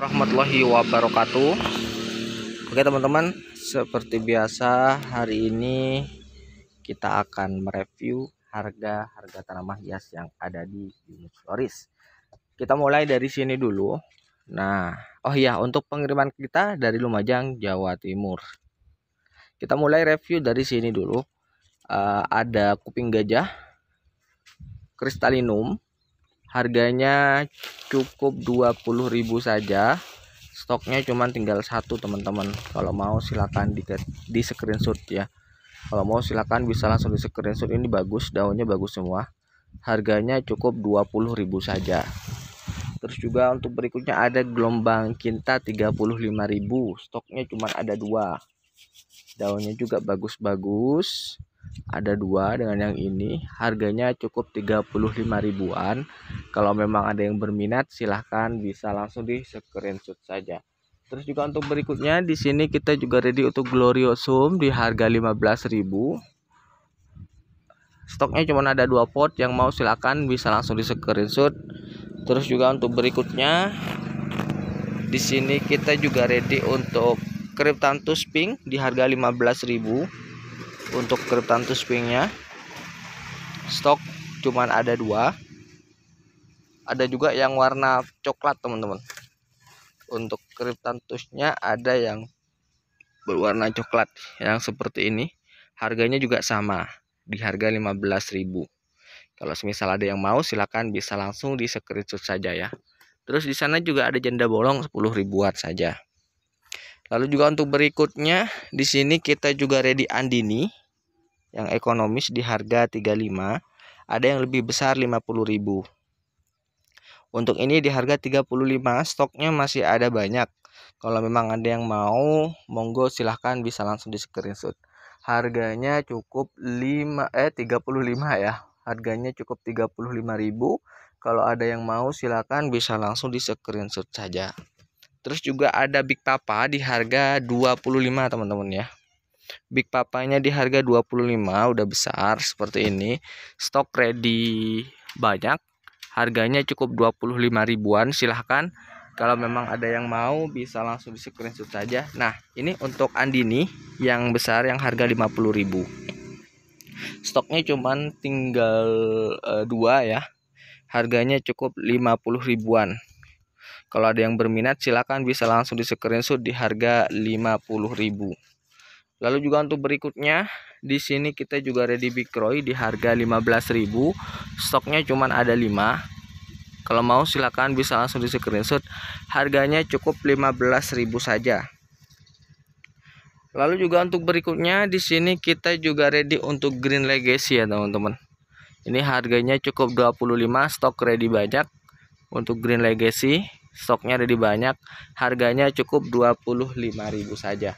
warahmatullahi wabarakatuh Oke teman-teman seperti biasa hari ini kita akan mereview harga-harga tanaman hias yang ada di unit Floris kita mulai dari sini dulu Nah oh iya untuk pengiriman kita dari Lumajang Jawa Timur kita mulai review dari sini dulu uh, ada kuping gajah kristalinum harganya cukup 20.000 saja stoknya cuma tinggal satu teman-teman kalau mau silakan di, di screenshot ya kalau mau silakan bisa langsung di screenshot ini bagus daunnya bagus semua harganya cukup 20.000 saja terus juga untuk berikutnya ada gelombang cinta 35.000 stoknya cuma ada dua daunnya juga bagus-bagus ada dua dengan yang ini harganya cukup 35 ribuan kalau memang ada yang berminat silahkan bisa langsung di screenshot saja terus juga untuk berikutnya di sini kita juga ready untuk gloriosum di harga 15.000 stoknya cuma ada dua pot yang mau silahkan bisa langsung di screenshot terus juga untuk berikutnya di sini kita juga ready untuk kriptantus Pink di harga 15.000 untuk Cryptanthus pinknya stok cuma ada dua ada juga yang warna coklat teman-teman untuk tusnya ada yang berwarna coklat yang seperti ini harganya juga sama di harga 15.000 kalau semisal ada yang mau silahkan bisa langsung di screenshot saja ya terus di sana juga ada janda bolong 10 ribuan saja lalu juga untuk berikutnya di sini kita juga ready andini yang ekonomis di harga 35, ada yang lebih besar 50.000. Untuk ini di harga 35 stoknya masih ada banyak. Kalau memang ada yang mau, monggo silahkan bisa langsung di screenshot. Harganya cukup 5 eh 35 ya. Harganya cukup 35.000. Kalau ada yang mau silahkan bisa langsung di screenshot saja. Terus juga ada Big Papa di harga 25 teman-teman ya. Big Papanya di harga 25 udah besar seperti ini. Stok ready banyak. Harganya cukup 25 ribuan silahkan kalau memang ada yang mau bisa langsung di screenshot saja nah ini untuk andini yang besar yang harga 50 ribu stoknya cuman tinggal e, dua ya harganya cukup 50 ribuan kalau ada yang berminat silahkan bisa langsung di screenshot di harga 50 ribu Lalu juga untuk berikutnya, di sini kita juga ready di Bikroy di harga 15.000. Stoknya cuma ada 5. Kalau mau silakan bisa langsung di screenshot. Harganya cukup 15.000 saja. Lalu juga untuk berikutnya di sini kita juga ready untuk Green Legacy ya teman-teman. Ini harganya cukup 25, stok ready banyak untuk Green Legacy. Stoknya ready banyak, harganya cukup 25.000 saja.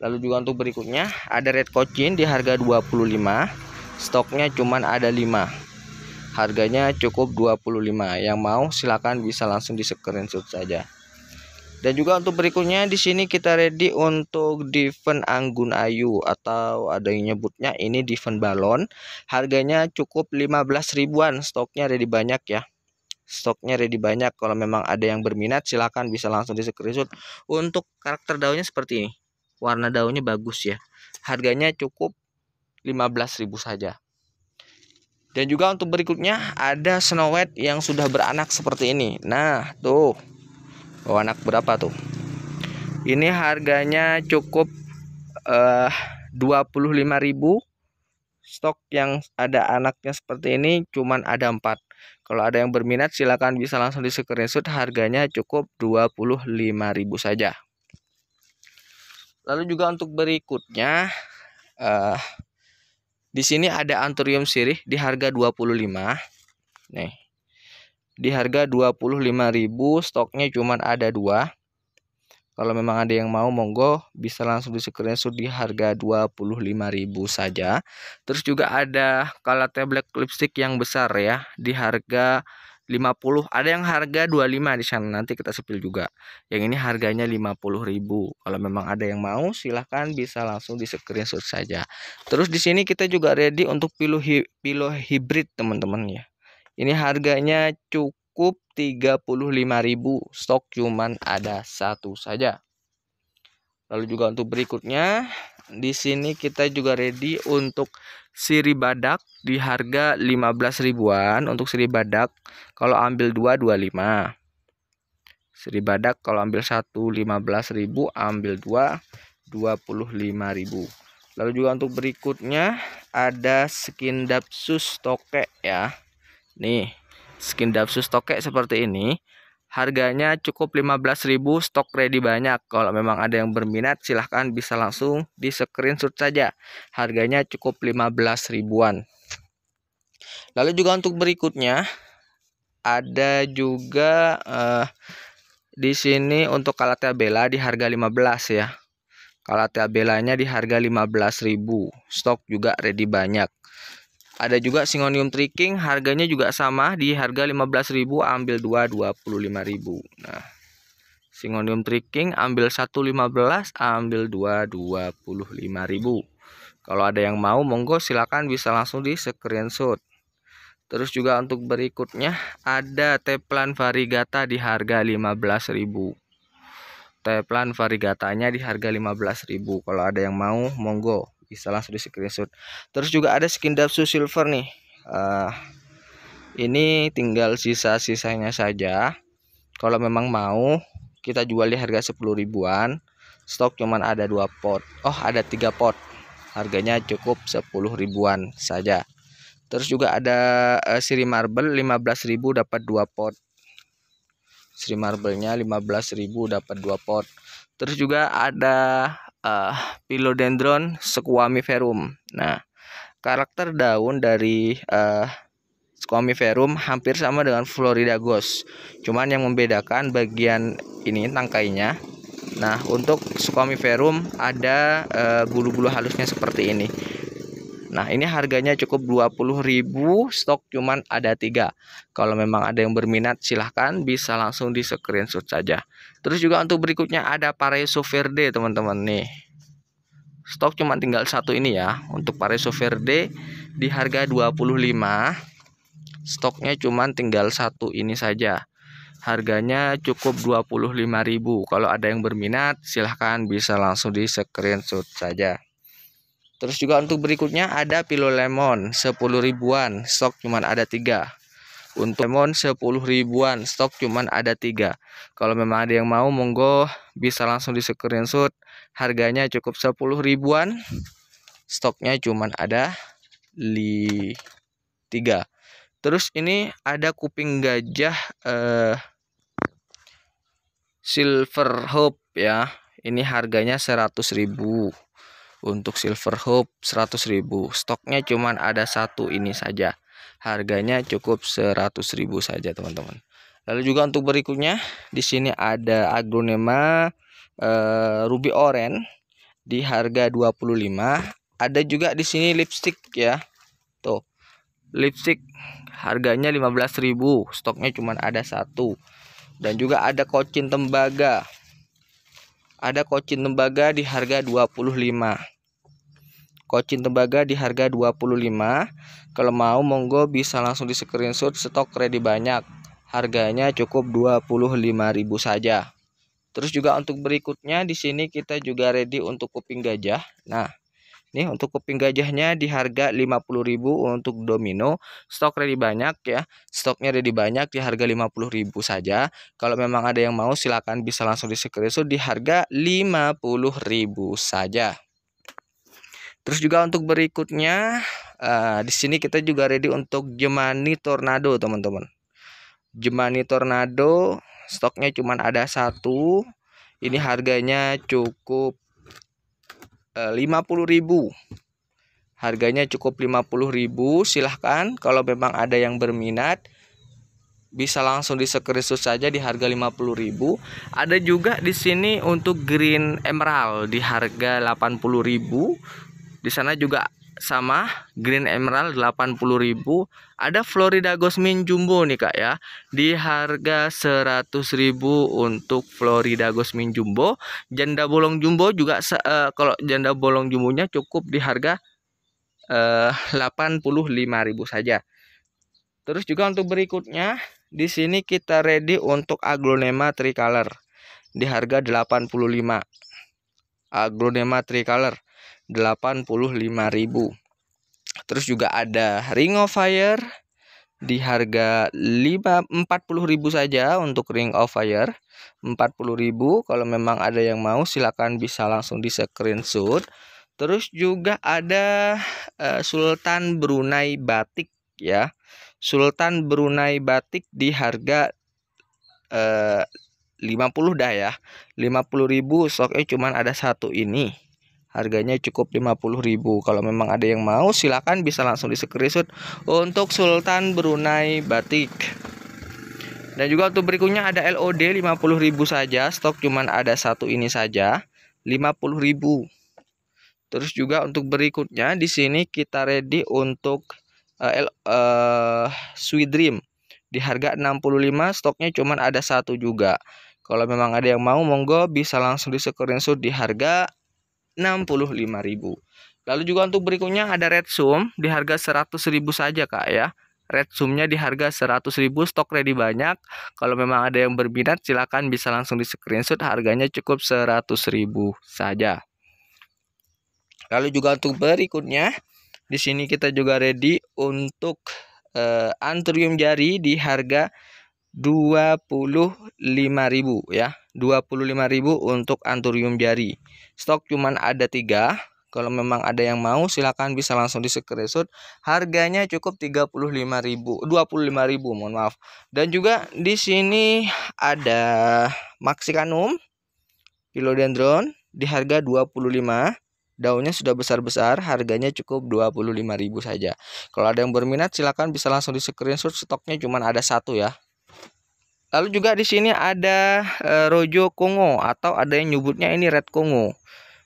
Lalu juga untuk berikutnya ada red cochin di harga 25. Stoknya cuman ada 5. Harganya cukup 25. Yang mau silahkan bisa langsung di screenshot saja. Dan juga untuk berikutnya di sini kita ready untuk divan Anggun Ayu atau ada yang nyebutnya ini divan Balon. Harganya cukup 15 ribuan, stoknya ready banyak ya. Stoknya ready banyak. Kalau memang ada yang berminat silahkan bisa langsung di screenshot. Untuk karakter daunnya seperti ini warna daunnya bagus ya harganya cukup 15.000 saja dan juga untuk berikutnya ada snow white yang sudah beranak seperti ini nah tuh oh, anak berapa tuh ini harganya cukup eh, 25.000 stok yang ada anaknya seperti ini cuman ada empat. Kalau ada yang berminat silahkan bisa langsung di screenshot harganya cukup 25.000 saja. Lalu juga untuk berikutnya uh, di sini ada anturium sirih di harga 25. Nih. Di harga 25.000, stoknya cuman ada 2. Kalau memang ada yang mau monggo bisa langsung di screenshot di harga 25.000 saja. Terus juga ada Kalate Black lipstick yang besar ya di harga 50 ada yang harga 25 di sana nanti kita sepil juga yang ini harganya 50.000 kalau memang ada yang mau silahkan bisa langsung di screenshot saja terus di sini kita juga ready untuk pilu hi pilu hybrid teman-teman ya ini harganya cukup 35.000 stok cuman ada satu saja lalu juga untuk berikutnya di sini kita juga ready untuk siri badak di harga 15 ribuan untuk siri badak kalau ambil 2 25 siri badak kalau ambil 1 15 ribu ambil 2 25 ribu lalu juga untuk berikutnya ada skin dapsus tokek ya nih skin dapsus tokek seperti ini Harganya cukup 15.000, stok ready banyak. Kalau memang ada yang berminat silahkan bisa langsung di screenshot saja. Harganya cukup 15 ribuan. Lalu juga untuk berikutnya ada juga uh, di sini untuk Kalatea bela di harga 15 ya. Kalatea belanya di harga 15.000. Stok juga ready banyak. Ada juga singonium Tricking, harganya juga sama di harga 15.000, ambil 2 25.000. Nah, singonium Tricking ambil 1 15, ambil 2 25.000. Kalau ada yang mau monggo silakan bisa langsung di screenshot. Terus juga untuk berikutnya ada teplan varigata di harga 15.000 teplan varigatanya di harga 15.000 kalau ada yang mau monggo bisa langsung di screenshot terus juga ada skin Dapsu Silver nih uh, ini tinggal sisa-sisanya saja kalau memang mau kita jual di harga 10 ribuan stok cuman ada dua pot oh ada tiga pot harganya cukup 10 ribuan saja terus juga ada uh, siri marble 15.000 dapat dua pot siri marblenya 15.000 dapat dua pot terus juga ada uh, Philodendron squamiferum. Nah, karakter daun dari uh, eh, Squamiferum hampir sama dengan Florida Ghost. Cuman yang membedakan bagian ini tangkainya. Nah, untuk Squamiferum ada eh, bulu-bulu uh, bulu -bulu halusnya seperti ini. Nah ini harganya cukup 20.000 stok cuman ada tiga. Kalau memang ada yang berminat silahkan bisa langsung di screenshot saja. Terus juga untuk berikutnya ada Pareso Verde teman-teman nih. Stok cuma tinggal satu ini ya untuk Pareso Verde di harga 25 stoknya cuman tinggal satu ini saja harganya cukup 25.000 kalau ada yang berminat silahkan bisa langsung di screenshot saja Terus juga untuk berikutnya ada pilo lemon 10 ribuan, stok cuman ada 3. Untuk lemon 10 ribuan, stok cuman ada 3. Kalau memang ada yang mau monggo bisa langsung di screenshot. Harganya cukup 10 ribuan. Stoknya cuman ada 3. Terus ini ada kuping gajah eh silver hope ya. Ini harganya 100 ribu untuk silver hoop 100.000. Stoknya cuman ada satu ini saja. Harganya cukup 100.000 saja, teman-teman. Lalu juga untuk berikutnya, di sini ada aglonema uh, ruby orange di harga 25. Ada juga di sini lipstick ya. Tuh. Lipstick harganya 15.000, stoknya cuman ada satu. Dan juga ada kocin tembaga ada kocin tembaga di harga 25 kocin tembaga di harga 25 kalau mau monggo bisa langsung di screenshot stok ready banyak harganya cukup 25.000 saja terus juga untuk berikutnya di sini kita juga ready untuk kuping gajah nah Nih untuk kuping gajahnya di harga 50.000 untuk domino. Stok ready banyak ya. Stoknya ready banyak di harga 50.000 saja. Kalau memang ada yang mau silakan bisa langsung di screenshot di harga 50.000 saja. Terus juga untuk berikutnya uh, di sini kita juga ready untuk Jemani Tornado teman-teman. Jemani Tornado stoknya cuma ada satu. Ini harganya cukup 50.000. Eh, Harganya cukup 50.000, silahkan kalau memang ada yang berminat bisa langsung di sekresus saja di harga 50.000. Ada juga di sini untuk green emerald di harga 80.000. Di sana juga sama Green Emerald 80.000 ada Florida Gosmin Jumbo nih Kak ya di harga 100.000 untuk Florida Gosmin Jumbo janda bolong jumbo juga uh, kalau janda bolong jumbonya cukup di harga eh, uh, 85.000 saja terus juga untuk berikutnya di sini kita ready untuk aglonema tricolor di harga 85 aglonema tricolor 85.000. Terus juga ada Ring of Fire di harga 40.000 saja untuk Ring of Fire. 40.000 kalau memang ada yang mau silakan bisa langsung di screenshot. Terus juga ada eh, Sultan Brunei Batik ya. Sultan Brunei Batik di harga eh, uh, 50 dah ya. 50.000 so cuman ada satu ini. Harganya cukup 50.000. Kalau memang ada yang mau silahkan bisa langsung di screenshot untuk Sultan Brunei Batik. Dan juga untuk berikutnya ada LOD 50.000 saja, stok cuman ada satu ini saja, 50.000. Terus juga untuk berikutnya di sini kita ready untuk uh, L, uh, eh, Sweet Dream di harga 65, stoknya cuman ada satu juga. Kalau memang ada yang mau monggo bisa langsung di screenshot di harga 65.000. Lalu juga untuk berikutnya ada red Zoom di harga 100.000 saja Kak ya. red Zoom-nya di harga 100.000 stok ready banyak. Kalau memang ada yang berminat silakan bisa langsung di screenshot harganya cukup 100.000 saja. Lalu juga untuk berikutnya di sini kita juga ready untuk uh, antrium jari di harga 25.000 ya. 25.000 untuk anturium jari. Stok cuman ada tiga. Kalau memang ada yang mau silahkan bisa langsung di screenshot. Harganya cukup 35.000, 25.000 mohon maaf. Dan juga di sini ada Maxicanum Philodendron di harga 25 daunnya sudah besar-besar, harganya cukup 25.000 saja. Kalau ada yang berminat silahkan bisa langsung di screenshot, stoknya cuman ada satu ya. Lalu juga di sini ada e, rojo kongo atau ada yang nyebutnya ini red kongo.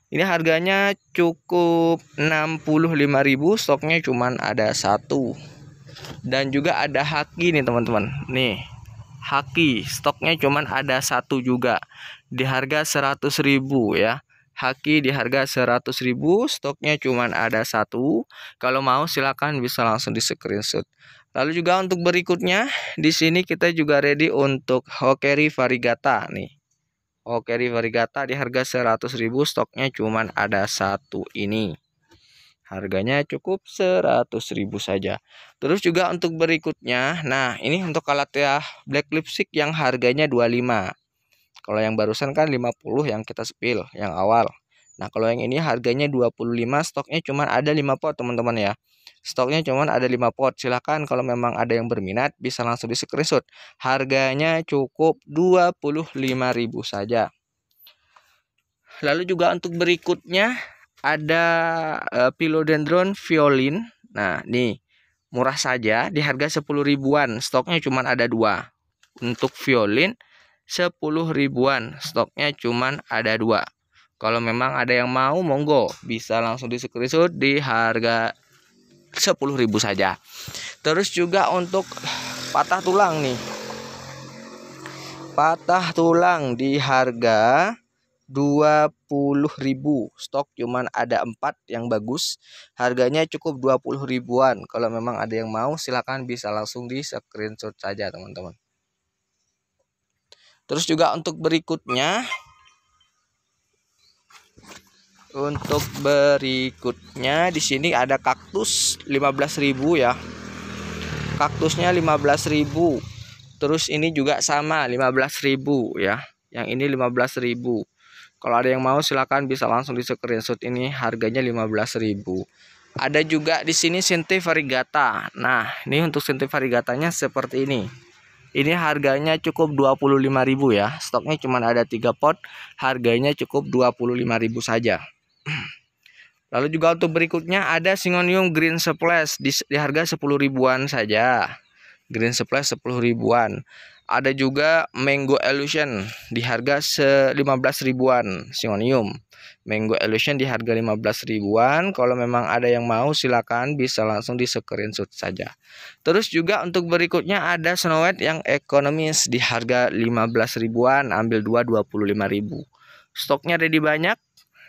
Ini harganya cukup 65.000, stoknya cuman ada satu. Dan juga ada haki nih teman-teman. Nih. Haki, stoknya cuman ada satu juga di harga 100.000 ya. Haki di harga 100.000, stoknya cuman ada satu. Kalau mau silakan bisa langsung di screenshot. Lalu juga untuk berikutnya, di sini kita juga ready untuk Hokeri Varigata nih. Hokeri Varigata di harga 100.000, stoknya cuman ada satu ini. Harganya cukup 100.000 saja. Terus juga untuk berikutnya, nah ini untuk alat ya Black Lipstick yang harganya 25. Kalau yang barusan kan 50 yang kita spill yang awal. Nah, kalau yang ini harganya 25, stoknya cuman ada 5 pot, teman-teman ya. Stoknya cuma ada 5 pot. Silahkan kalau memang ada yang berminat bisa langsung di screenshot. Harganya cukup 25.000 saja. Lalu juga untuk berikutnya ada uh, Philodendron violin. Nah, nih murah saja di harga 10 ribuan. Stoknya cuma ada dua. Untuk violin 10 ribuan. Stoknya cuma ada dua. Kalau memang ada yang mau monggo bisa langsung di screenshot di harga ribu saja. Terus juga untuk patah tulang nih. Patah tulang di harga ribu. Stok cuman ada empat yang bagus. Harganya cukup 20 ribuan. Kalau memang ada yang mau silahkan bisa langsung di screenshot saja teman-teman. Terus juga untuk berikutnya untuk berikutnya di sini ada kaktus 15.000 ya. Kaktusnya 15.000. Terus ini juga sama 15.000 ya. Yang ini 15.000. Kalau ada yang mau silahkan bisa langsung di screenshot ini harganya 15.000. Ada juga di sini sinti varigata. Nah, ini untuk sinti varigatanya seperti ini. Ini harganya cukup 25.000 ya. Stoknya cuma ada 3 pot, harganya cukup 25.000 saja. Lalu juga untuk berikutnya ada Singonium Green Splash di, di harga 10 ribuan saja. Green Splash 10 ribuan. Ada juga Mango Illusion di harga 15 ribuan Singonium Mango Illusion di harga 15 ribuan. Kalau memang ada yang mau silakan bisa langsung di screenshot saja. Terus juga untuk berikutnya ada Snow White yang ekonomis di harga 15 ribuan, ambil 2 25 ribu. Stoknya ready banyak,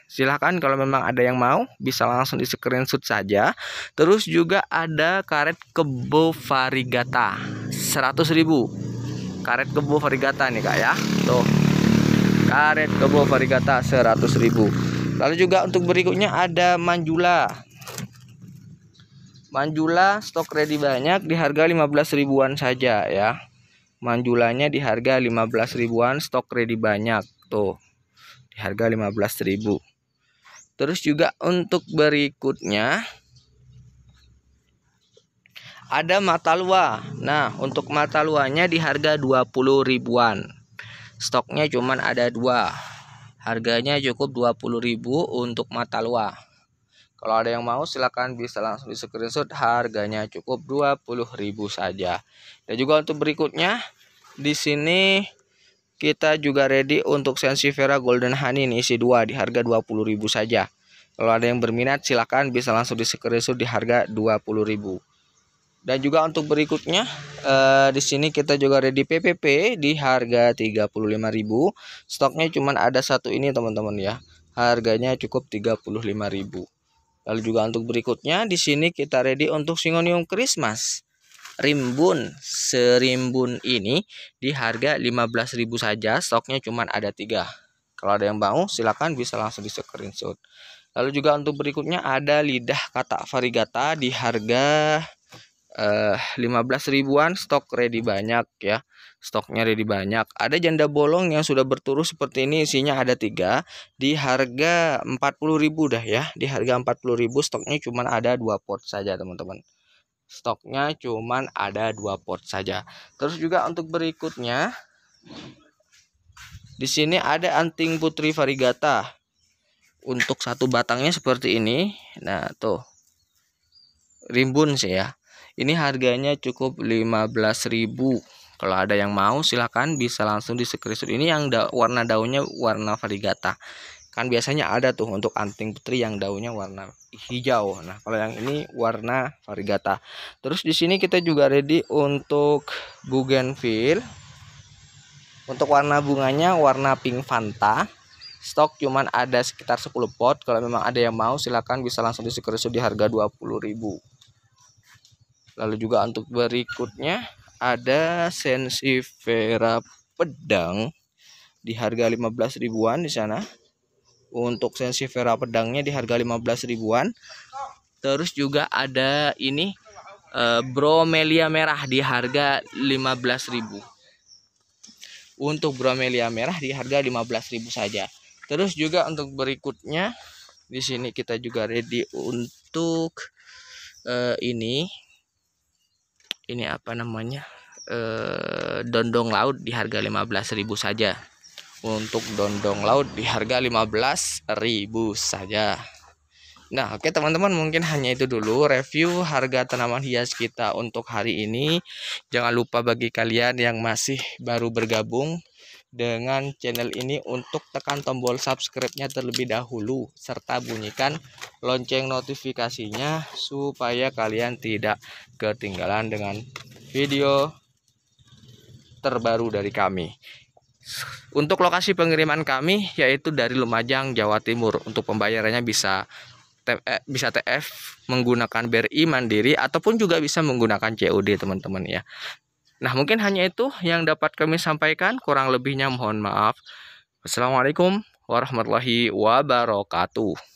Silahkan kalau memang ada yang mau bisa langsung di screenshot saja. Terus juga ada karet kebo varigata 100.000. Karet kebo varigata nih Kak ya. Tuh. Karet kebo varigata 100.000. Lalu juga untuk berikutnya ada manjula. Manjula stok ready banyak di harga 15 ribuan saja ya. Manjulanya di harga 15 ribuan stok ready banyak tuh di harga 15 ribu Terus juga untuk berikutnya ada mata lua. Nah, untuk mata luanya di harga 20 ribuan. Stoknya cuman ada dua. Harganya cukup 20 ribu untuk mata lua. Kalau ada yang mau silahkan bisa langsung di screenshot harganya cukup 20 ribu saja. Dan juga untuk berikutnya di sini kita juga ready untuk Sensifera Golden Honey ini isi 2 di harga 20.000 saja. Kalau ada yang berminat silahkan bisa langsung di screenshot di harga 20.000. Dan juga untuk berikutnya eh, di sini kita juga ready PPP di harga 35.000. Stoknya cuma ada satu ini teman-teman ya. Harganya cukup 35.000. Lalu juga untuk berikutnya di sini kita ready untuk Singonium Christmas rimbun serimbun ini di harga 15.000 saja stoknya cuma ada tiga kalau ada yang mau silahkan bisa langsung di screenshot lalu juga untuk berikutnya ada lidah kata varigata di harga eh, 15 ribuan stok ready banyak ya stoknya ready banyak ada janda bolong yang sudah berturut seperti ini isinya ada tiga di harga 40.000 dah ya di harga 40.000 stoknya cuma ada dua pot saja teman-teman stoknya cuman ada dua port saja terus juga untuk berikutnya di sini ada anting putri varigata untuk satu batangnya seperti ini nah tuh rimbun sih ya ini harganya cukup 15.000 kalau ada yang mau silahkan bisa langsung di screenshot ini yang da warna daunnya warna varigata kan biasanya ada tuh untuk anting putri yang daunnya warna hijau nah kalau yang ini warna varigata terus di sini kita juga ready untuk bougainville untuk warna bunganya warna pink fanta stok cuman ada sekitar 10 pot kalau memang ada yang mau silahkan bisa langsung di disekresu di harga 20.000 lalu juga untuk berikutnya ada sensifera pedang di harga 15 ribuan di sana untuk sensi Vera pedangnya di harga 15 ribuan. Terus juga ada ini e, bromelia merah di harga 15 ribu. Untuk bromelia merah di harga 15 ribu saja. Terus juga untuk berikutnya di sini kita juga ready untuk e, ini ini apa namanya e, dondong laut di harga 15.000 saja untuk dondong laut di harga 15.000 saja. Nah, oke okay, teman-teman, mungkin hanya itu dulu review harga tanaman hias kita untuk hari ini. Jangan lupa bagi kalian yang masih baru bergabung dengan channel ini untuk tekan tombol subscribe-nya terlebih dahulu serta bunyikan lonceng notifikasinya supaya kalian tidak ketinggalan dengan video terbaru dari kami. Untuk lokasi pengiriman kami yaitu dari Lumajang, Jawa Timur. Untuk pembayarannya bisa eh, bisa TF menggunakan BRI Mandiri ataupun juga bisa menggunakan COD teman-teman ya. Nah mungkin hanya itu yang dapat kami sampaikan kurang lebihnya mohon maaf. Assalamualaikum warahmatullahi wabarakatuh.